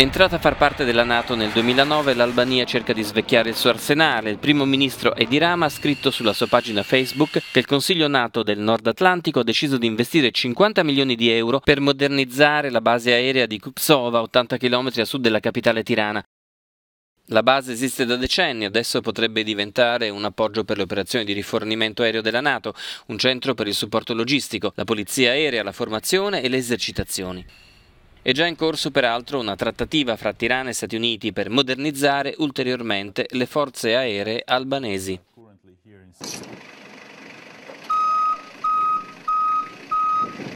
Entrata a far parte della Nato nel 2009, l'Albania cerca di svecchiare il suo arsenale. Il primo ministro Edi Rama ha scritto sulla sua pagina Facebook che il Consiglio Nato del Nord Atlantico ha deciso di investire 50 milioni di euro per modernizzare la base aerea di Kupsova, 80 km a sud della capitale Tirana. La base esiste da decenni, adesso potrebbe diventare un appoggio per le operazioni di rifornimento aereo della Nato, un centro per il supporto logistico, la polizia aerea, la formazione e le esercitazioni. È già in corso peraltro una trattativa fra Tirana e Stati Uniti per modernizzare ulteriormente le forze aeree albanesi.